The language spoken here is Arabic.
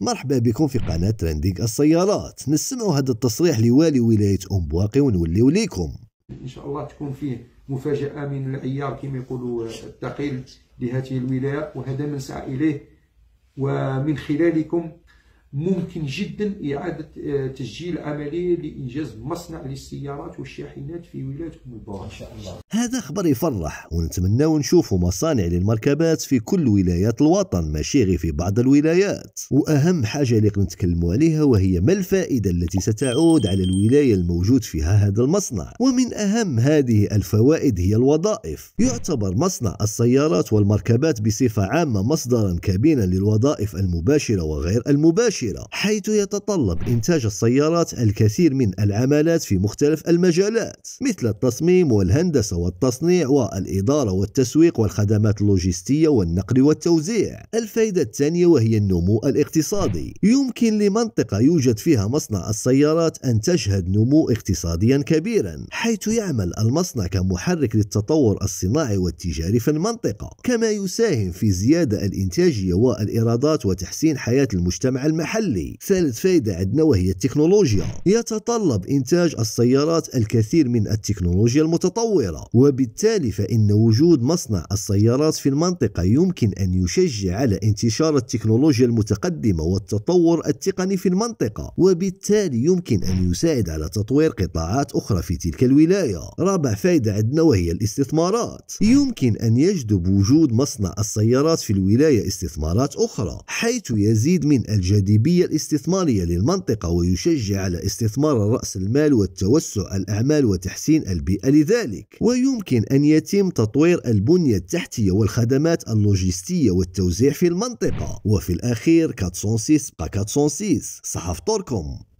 مرحبا بكم في قناة ترندينغ السيارات نسمعوا هذا التصريح لوالي ولاية أم بواقي ونوليو ليكم إن شاء الله تكون فيه مفاجأة من العيار كما يقولوا الثقيل لهذه الولاية وهذا ما نسعى إليه ومن خلالكم ممكن جدا إعادة آه، تسجيل عملية لإنجاز مصنع للسيارات والشاحنات في ولاية أم إن شاء الله هذا خبر يفرح ونتمنى نشوفوا مصانع للمركبات في كل ولايات الوطن ماشي غير في بعض الولايات وأهم حاجة اللي نتكلموا عليها وهي ما الفائدة التي ستعود على الولاية الموجود فيها هذا المصنع ومن أهم هذه الفوائد هي الوظائف يعتبر مصنع السيارات والمركبات بصفة عامة مصدرا كبيرا للوظائف المباشرة وغير المباشرة مباشرة حيث يتطلب إنتاج السيارات الكثير من العمالات في مختلف المجالات مثل التصميم والهندسة والتصنيع والإدارة والتسويق والخدمات اللوجستية والنقل والتوزيع الفائدة الثانية وهي النمو الاقتصادي يمكن لمنطقة يوجد فيها مصنع السيارات أن تشهد نمو اقتصاديا كبيرا حيث يعمل المصنع كمحرك للتطور الصناعي والتجاري في المنطقة كما يساهم في زيادة الإنتاجية والإيرادات وتحسين حياة المجتمع المحلي المحلي ثالث فائدة عندنا وهي التكنولوجيا يتطلب إنتاج السيارات الكثير من التكنولوجيا المتطورة وبالتالي فإن وجود مصنع السيارات في المنطقة يمكن أن يشجع على انتشار التكنولوجيا المتقدمة والتطور التقني في المنطقة وبالتالي يمكن أن يساعد على تطوير قطاعات أخرى في تلك الولاية رابع فائدة عندنا وهي الاستثمارات يمكن أن يجذب وجود مصنع السيارات في الولاية استثمارات أخرى حيث يزيد من الجديد الجاذبية الاستثمارية للمنطقة ويشجع على استثمار رأس المال والتوسع الأعمال وتحسين البيئة لذلك ويمكن أن يتم تطوير البنية التحتية والخدمات اللوجستية والتوزيع في المنطقة وفي الأخير كاتسونسيس بقى صحف توركم